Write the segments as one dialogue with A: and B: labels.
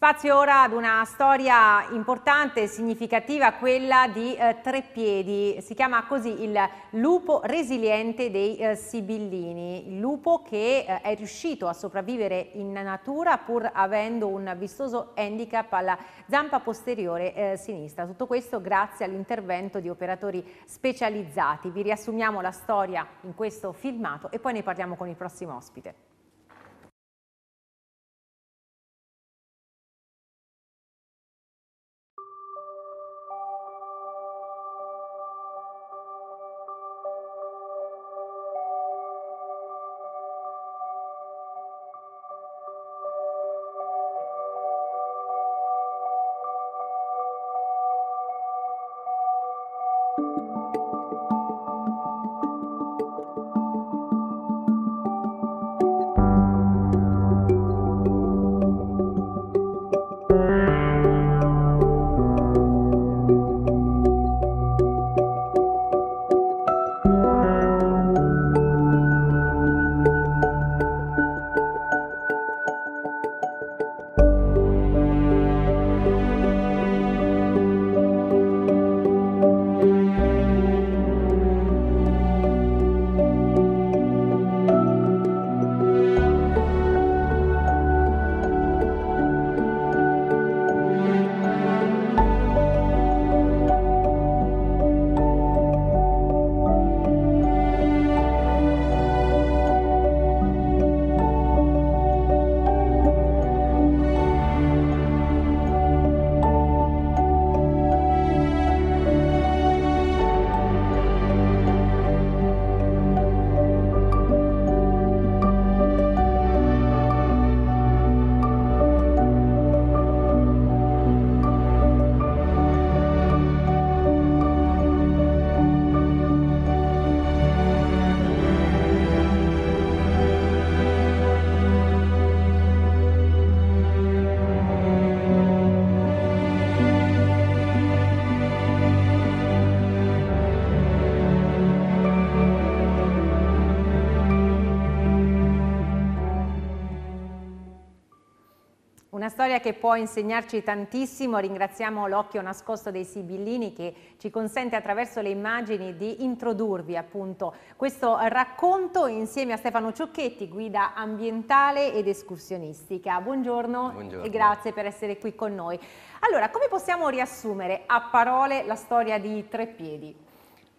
A: Spazio ora ad una storia importante e significativa, quella di eh, Treppiedi. Si chiama così il lupo resiliente dei eh, Sibillini, il lupo che eh, è riuscito a sopravvivere in natura pur avendo un vistoso handicap alla zampa posteriore eh, sinistra. Tutto questo grazie all'intervento di operatori specializzati. Vi riassumiamo la storia in questo filmato e poi ne parliamo con il prossimo ospite. Una storia che può insegnarci tantissimo, ringraziamo l'occhio nascosto dei Sibillini che ci consente attraverso le immagini di introdurvi appunto questo racconto insieme a Stefano Ciocchetti, guida ambientale ed escursionistica. Buongiorno, Buongiorno. e grazie per essere qui con noi. Allora, come possiamo riassumere a parole la storia di Treppiedi?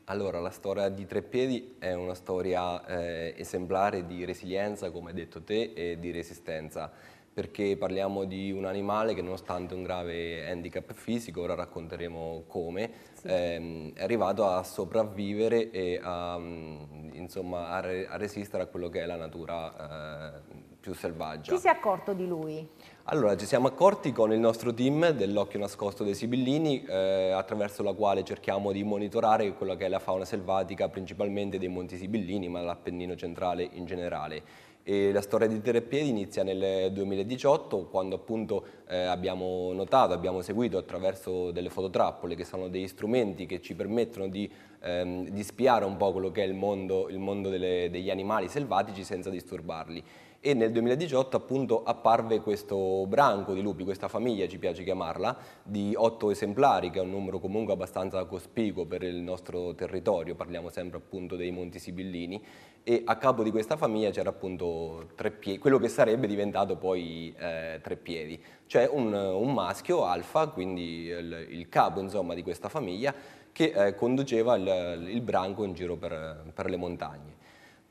B: Allora, la storia di Treppiedi è una storia eh, esemplare di resilienza, come hai detto te, e di resistenza perché parliamo di un animale che nonostante un grave handicap fisico, ora racconteremo come, sì. ehm, è arrivato a sopravvivere e a, mm, insomma, a, re, a, resistere a quello che è la natura eh, più selvaggia. Chi si è
A: accorto di lui?
B: Allora, ci siamo accorti con il nostro team dell'occhio nascosto dei Sibillini, eh, attraverso la quale cerchiamo di monitorare quella che è la fauna selvatica, principalmente dei Monti Sibillini, ma dell'Appennino centrale in generale. E la storia di Terrepiedi inizia nel 2018 quando appunto eh, abbiamo notato, abbiamo seguito attraverso delle fototrappole che sono degli strumenti che ci permettono di, ehm, di spiare un po' quello che è il mondo, il mondo delle, degli animali selvatici senza disturbarli e nel 2018 appunto apparve questo branco di lupi, questa famiglia ci piace chiamarla, di otto esemplari che è un numero comunque abbastanza cospicuo per il nostro territorio, parliamo sempre appunto dei Monti Sibillini e a capo di questa famiglia c'era appunto piedi, quello che sarebbe diventato poi eh, tre cioè un, un maschio alfa, quindi il, il capo insomma, di questa famiglia che eh, conduceva il, il branco in giro per, per le montagne.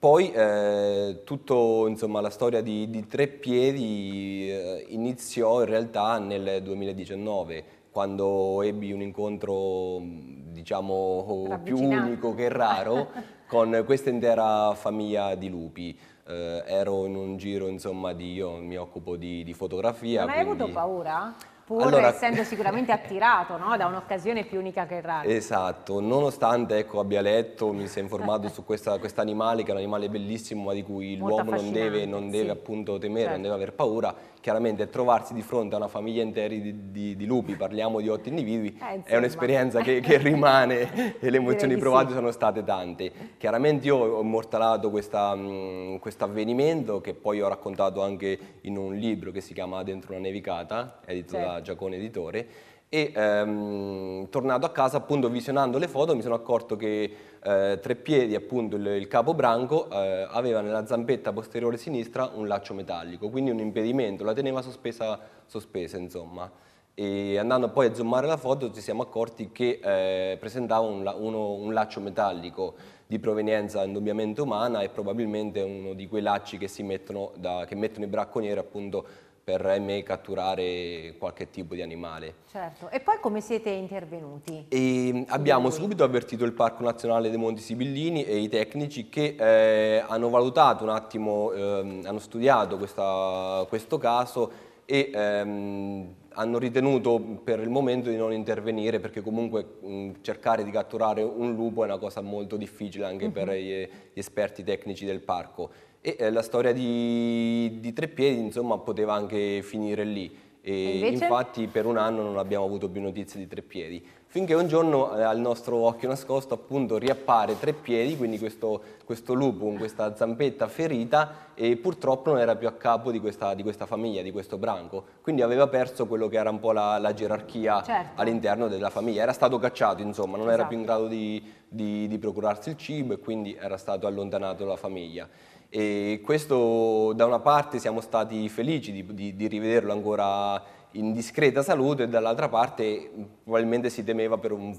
B: Poi eh, tutto, la storia di, di Tre eh, iniziò in realtà nel 2019, quando ebbi un incontro, diciamo, più unico che raro con questa intera famiglia di lupi. Eh, ero in un giro, insomma, di, io mi occupo di, di fotografia. Non hai quindi... avuto
A: paura? pur allora, essendo sicuramente attirato no? da un'occasione più unica che rara.
B: Esatto, nonostante ecco, abbia letto, mi sia informato su questo animale, che è un animale bellissimo ma di cui l'uomo non deve, non deve sì. appunto temere, certo. non deve aver paura, chiaramente trovarsi di fronte a una famiglia intera di, di, di lupi, parliamo di otto individui, eh, è un'esperienza che, che, rimane e le emozioni provate sì. sono state tante. Chiaramente io ho immortalato questo avvenimento che poi ho raccontato anche in un libro che si chiama Dentro una nevicata, edito certo. da Giacone Editore e ehm, tornato a casa appunto visionando le foto mi sono accorto che eh, Treppiedi, appunto il, il capo branco, eh, aveva nella zampetta posteriore sinistra un laccio metallico, quindi un impedimento, la teneva sospesa, sospesa insomma. E andando poi a zoomare la foto ci siamo accorti che eh, presentava un, uno, un laccio metallico di provenienza indubbiamente umana e probabilmente uno di quei lacci che, mettono, da, che mettono i bracconieri appunto per me catturare qualche tipo di animale.
A: Certo, e poi come siete intervenuti?
B: E mm, abbiamo subito avvertito il Parco Nazionale dei Monti Sibillini e i tecnici che eh, hanno valutato un attimo, eh, hanno studiato questa, questo caso e ehm, hanno ritenuto per il momento di non intervenire perché comunque mh, mm, cercare di catturare un lupo è una cosa molto difficile anche mm -hmm. per mhm. gli, gli esperti tecnici del parco. E eh, la storia di, di Treppiedi, insomma, poteva anche finire lì. E e infatti per un anno non abbiamo avuto più notizie di Treppiedi. Finché un giorno eh, al nostro occhio nascosto appunto riappare Treppiedi, quindi questo, questo lupo con questa zampetta ferita e purtroppo non era più a capo di questa, di questa, famiglia, di questo branco. Quindi aveva perso quello che era un po' la, la gerarchia certo. all'interno della famiglia. Era stato cacciato insomma, non esatto. era più in grado di, di, di procurarsi il cibo e quindi era stato allontanato dalla famiglia. E questo da una parte siamo stati felici di, di, di rivederlo ancora in discreta salute e dall'altra parte probabilmente si temeva per un,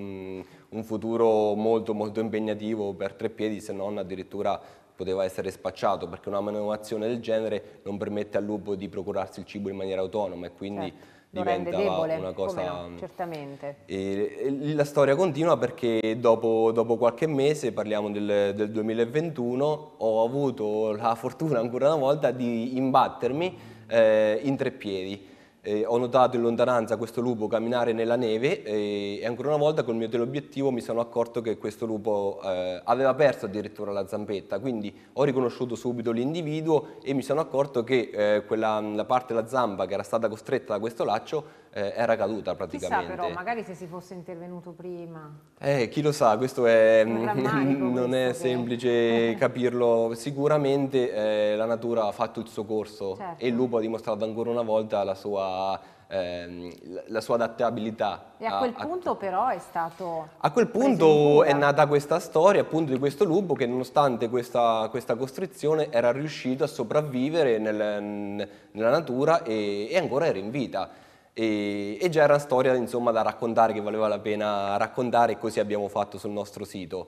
B: un, un futuro molto, molto impegnativo per tre piedi se non addirittura poteva essere spacciato perché una manovazione del genere non permette al lupo di procurarsi il cibo in maniera autonoma e quindi certo diventa debole, una cosa... No,
A: certamente.
B: E, e, la storia continua perché dopo, dopo qualche mese, parliamo del, del, 2021, ho avuto la fortuna ancora una volta di imbattermi eh, in tre piedi eh, ho notato in lontananza questo lupo camminare nella neve e, eh, e ancora una volta col mio teleobiettivo mi sono accorto che questo lupo eh, aveva perso addirittura la zampetta, quindi ho riconosciuto subito l'individuo e mi sono accorto che eh, quella, la parte della zampa che era stata costretta da questo laccio eh, era caduta praticamente. Chissà però,
A: magari se si fosse intervenuto prima.
B: Eh, chi lo sa, questo è, non è semplice capirlo. Sicuramente eh, la natura ha fatto il suo corso certo. e il lupo ha dimostrato ancora una volta la sua ehm, la sua adattabilità. E a quel a,
A: punto a, però è stato...
B: A quel punto è nata questa storia appunto di questo lupo che nonostante questa, questa costrizione era riuscito a sopravvivere nel, nella natura e, e, ancora era in vita e, e già era una storia insomma, da raccontare che valeva la pena raccontare e così abbiamo fatto sul nostro sito.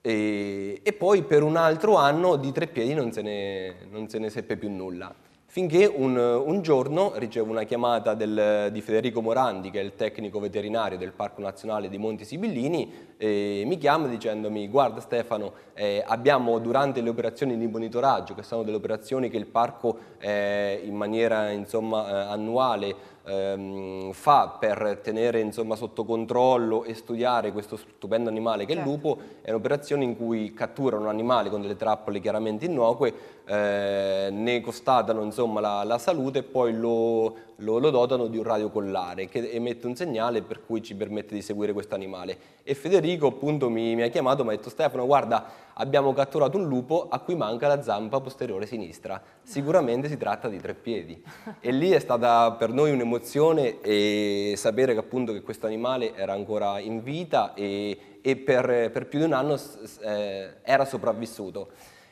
B: E, e poi per un altro anno di Tre Piedi non se ne, non se ne seppe più nulla. Finché un, un giorno ricevo una chiamata del, di Federico Morandi, che è il tecnico veterinario del Parco Nazionale di Monti Sibillini, e mi chiama dicendomi guarda Stefano, eh, abbiamo durante le operazioni di monitoraggio, che sono delle operazioni che il parco eh, in maniera insomma, eh, annuale ehm, fa per tenere insomma, sotto controllo e studiare questo stupendo animale che certo. è il certo. lupo, è un'operazione in cui catturano un animale con delle trappole chiaramente innocue, eh, ne costatano insomma, la, la salute e poi lo lo, lo dotano di un radiocollare che emette un segnale per cui ci permette di seguire questo animale. E Federico appunto mi, mi ha chiamato, mi ha detto Stefano guarda abbiamo catturato un lupo a cui manca la zampa posteriore sinistra, sicuramente si tratta di tre piedi. E lì è stata per noi un'emozione e sapere che appunto che questo animale era ancora in vita e, e per, per, più di un anno eh, era sopravvissuto.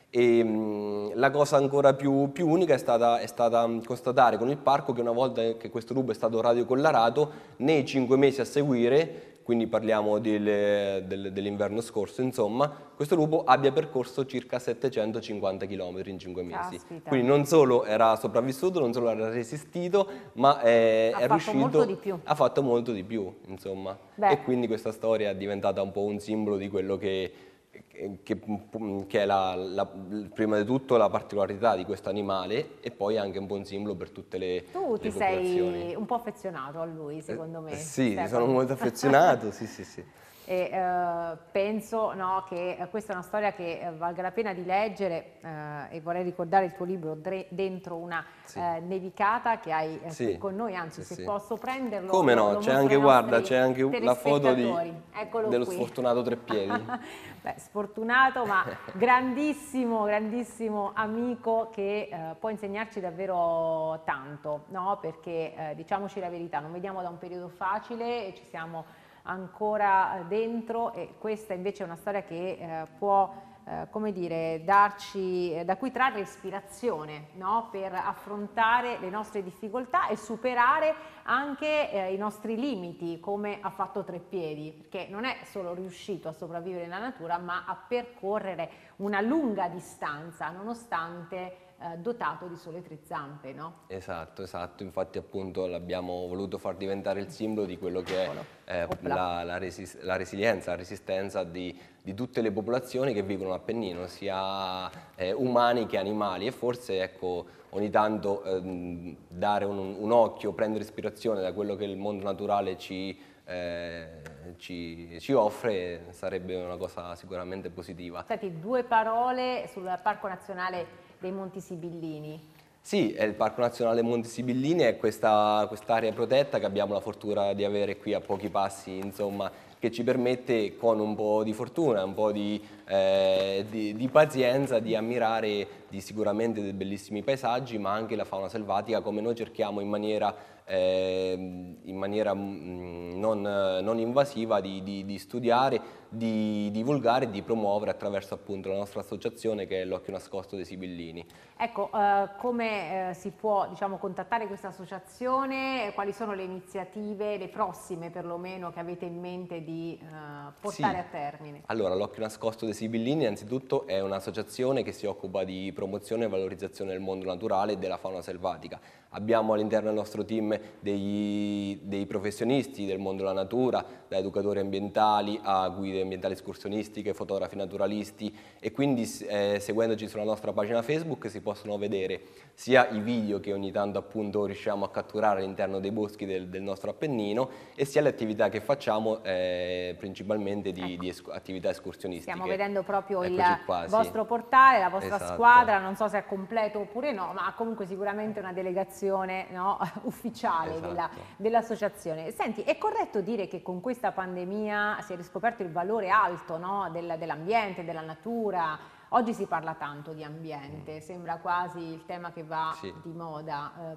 B: E, mm, la cosa ancora più, più unica è stata, è stata, mm, constatare con il parco che una volta che questo tubo è stato radiocollarato, nei cinque mesi a seguire, quindi parliamo del, del, dell'inverno scorso, insomma, questo lupo abbia percorso circa 750 km in cinque mesi. Caspita. Quindi non solo era sopravvissuto, non solo era resistito, ma eh, è, ha è riuscito... Ha fatto molto di più, insomma. Beh. E quindi questa storia è diventata un po' un simbolo di quello che che, che è la, la, prima di tutto la particolarità di questo animale e poi anche un buon simbolo per tutte le Tu ti sei
A: un po' affezionato a lui secondo me. Eh, sì, Stefano. sono molto affezionato,
B: sì sì sì.
A: e eh, penso no, che eh, questa è una storia che eh, valga la pena di leggere eh, e vorrei ricordare il tuo libro Dentro una sì. Eh, nevicata che hai sì. con noi, anzi sì, se posso prenderlo. Come no, c'è anche, guarda, c'è anche la foto di, dello qui. sfortunato
B: Treppiedi.
A: Beh, sfortunato ma grandissimo, grandissimo amico che può insegnarci davvero tanto, no? perché diciamoci la verità, non vediamo da un periodo facile e ci siamo ancora eh, dentro e questa invece è una storia che eh, può eh, come dire, darci, eh, da cui trarre ispirazione no? per affrontare le nostre difficoltà e superare anche eh, i nostri limiti, come ha fatto Treppiedi, perché non è solo riuscito a sopravvivere nella natura, ma a percorrere una lunga distanza, nonostante eh, dotato di sole tre zampe, no?
B: Esatto, esatto, infatti appunto l'abbiamo voluto far diventare il simbolo di quello che è eh, la, la, resi la, resilienza, la resistenza di, di, tutte le popolazioni che vivono l'Appennino, sia eh, umani che animali e forse ecco ogni tanto ehm, dare un, un occhio, prendere ispirazione da quello che il mondo naturale ci... Eh, ci, ci, offre sarebbe una cosa sicuramente positiva.
A: Senti, due parole sul Parco Nazionale dei Monti Sibillini.
B: Sì, il Parco Nazionale Monti Sibillini è quest'area quest protetta che abbiamo la fortuna di avere qui a pochi passi, insomma, che ci permette con un po' di fortuna, un po' di, eh, di, di pazienza di ammirare di sicuramente dei bellissimi paesaggi, ma anche la fauna selvatica, come noi cerchiamo in maniera, eh, in maniera mh, mm, non, non, invasiva di, di, di studiare, di divulgare e di promuovere attraverso appunto la nostra associazione che è l'Occhio Nascosto dei Sibillini.
A: Ecco, eh, come eh, si può diciamo, contattare questa associazione? Quali sono le iniziative, le prossime perlomeno, che avete in mente di eh, portare sì. a termine?
B: Allora, l'Occhio Nascosto dei Sibillini innanzitutto è un'associazione che si occupa di promozione e valorizzazione del mondo naturale e della fauna selvatica. Abbiamo all'interno del nostro team degli, dei professionisti del mondo della natura, da educatori ambientali a guide ambientali escursionistiche, fotografi naturalisti e quindi eh, seguendoci sulla nostra pagina Facebook si possono vedere sia i video che ogni tanto appunto riusciamo a catturare all'interno dei boschi del, del, nostro Appennino e sia le attività che facciamo eh, principalmente di, ecco. di escu attività escursionistiche. Stiamo vedendo
A: proprio Eccoci il qua, vostro sì. portale, la vostra esatto. squadra squadra, non so se è completo oppure no, ma comunque sicuramente una delegazione no, ufficiale esatto. dell'associazione. Senti, è corretto dire che con questa pandemia si è riscoperto il valore alto no, del, dell'ambiente, della natura? Oggi si parla tanto di ambiente, mm. sembra quasi il tema che va sì. di moda. Eh,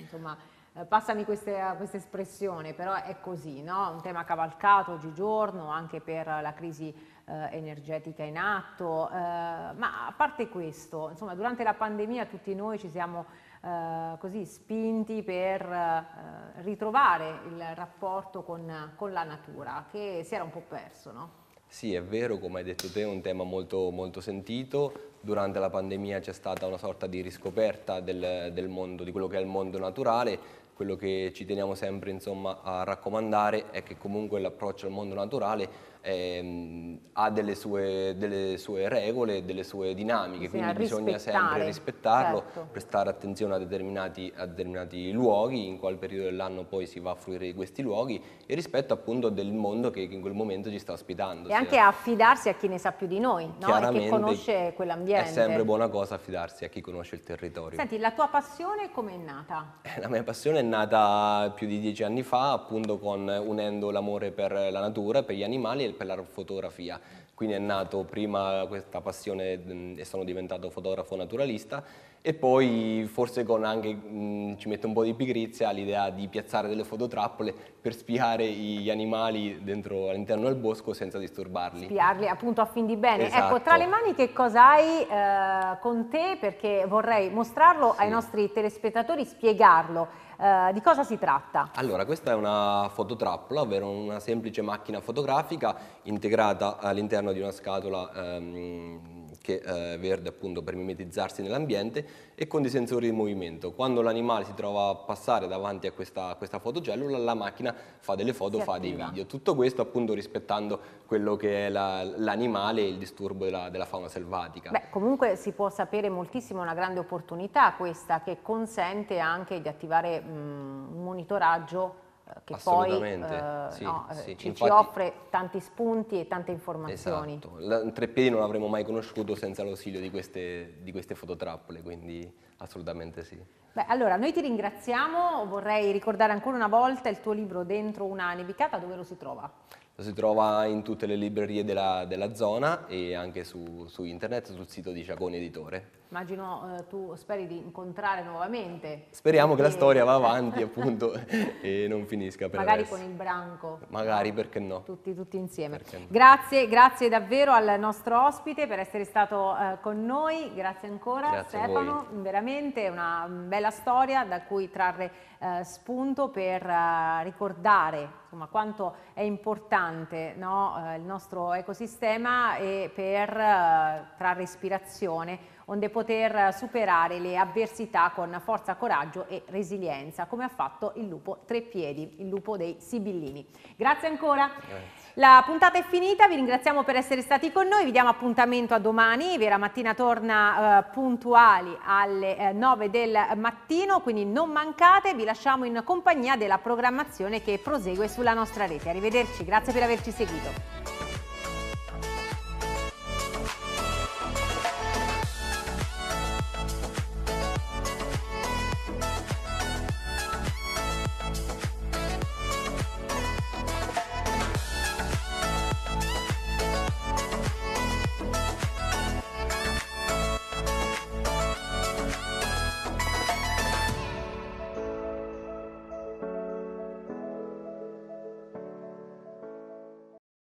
A: insomma, eh, passami questa espressione, però è così, no? un tema cavalcato oggigiorno anche per la crisi eh, energetica in atto, eh, ma a parte questo, insomma, durante la pandemia tutti noi ci siamo eh, così spinti per eh, ritrovare il rapporto con, con, la natura, che si era un po' perso, no?
B: Sì, è vero, come hai detto te, è un tema molto, molto sentito. Durante la pandemia c'è stata una sorta di riscoperta del, del mondo, di quello che è il mondo naturale, quello che ci teniamo sempre insomma, a raccomandare è che comunque l'approccio al mondo naturale ehm, ha delle sue, delle sue, regole, delle sue dinamiche, bisogna quindi bisogna sempre rispettarlo, certo. prestare attenzione a determinati, a determinati, luoghi, in qual periodo dell'anno poi si va a fruire di questi luoghi e rispetto appunto del mondo che in quel momento ci sta ospitando. E anche cioè a...
A: affidarsi a chi ne sa più di noi, no? che conosce quell'ambiente. È sempre buona
B: cosa affidarsi a chi conosce il territorio.
A: Senti, la tua passione come è nata?
B: Eh, la mia passione è nata più di dieci anni fa appunto con, unendo l'amore per la natura, per gli animali e per la fotografia. Quindi è nato prima questa passione mm, e sono diventato fotografo naturalista e poi forse con anche, mh, mm, ci mette un po' di pigrizia l'idea di piazzare delle fototrappole per spiare gli animali dentro, all'interno del bosco senza disturbarli.
A: Spiarli appunto a fin di bene. Ecco, esatto. Ecco, tra le mani che cosa hai eh, con te? Perché vorrei mostrarlo sì. ai nostri telespettatori, spiegarlo. Uh, di cosa si tratta?
B: Allora, questa è una fototrappola, ovvero una semplice macchina fotografica integrata all'interno di una scatola um, che eh, verde appunto per mimetizzarsi nell'ambiente e con dei sensori di movimento. Quando l'animale si trova a passare davanti a questa, questa fotocellula la macchina fa delle foto, si fa attiva. dei video. Tutto questo appunto rispettando quello che è l'animale e il disturbo della, della, fauna selvatica. Beh,
A: comunque si può sapere moltissimo, una grande opportunità questa che consente anche di attivare un monitoraggio che poi eh, sì, no, sì. Eh, ci, Infatti, ci, offre tanti spunti e tante informazioni. Esatto,
B: il treppiedi non l'avremmo mai conosciuto senza l'ausilio di queste, di queste fototrappole, quindi Assolutamente sì.
A: Beh, allora, noi ti ringraziamo, vorrei ricordare ancora una volta il tuo libro Dentro una nevicata, dove lo si trova?
B: Lo si trova in tutte le librerie della, della zona e anche su, su, internet, sul sito di Ciacone Editore.
A: Immagino eh, tu speri di incontrare nuovamente.
B: Speriamo perché... che la storia va avanti appunto e non finisca per Magari adesso. con
A: il branco.
B: Magari, perché no? Tutti, tutti insieme. No.
A: Grazie, grazie davvero al nostro ospite per essere stato eh, con noi, grazie ancora grazie Stefano, veramente veramente una bella storia da cui trarre eh, spunto per eh, ricordare insomma, quanto è importante no, eh, il nostro ecosistema e per eh, trarre ispirazione onde poter superare le avversità con forza, coraggio e resilienza, come ha fatto il lupo Treppiedi, il lupo dei Sibillini. Grazie ancora. Grazie. La puntata è finita, vi ringraziamo per essere stati con noi, vi diamo appuntamento a domani, Vera Mattina torna eh, puntuali alle eh, 9 del mattino, quindi non mancate, vi lasciamo in compagnia della programmazione che prosegue sulla nostra rete. Arrivederci, grazie per averci seguito.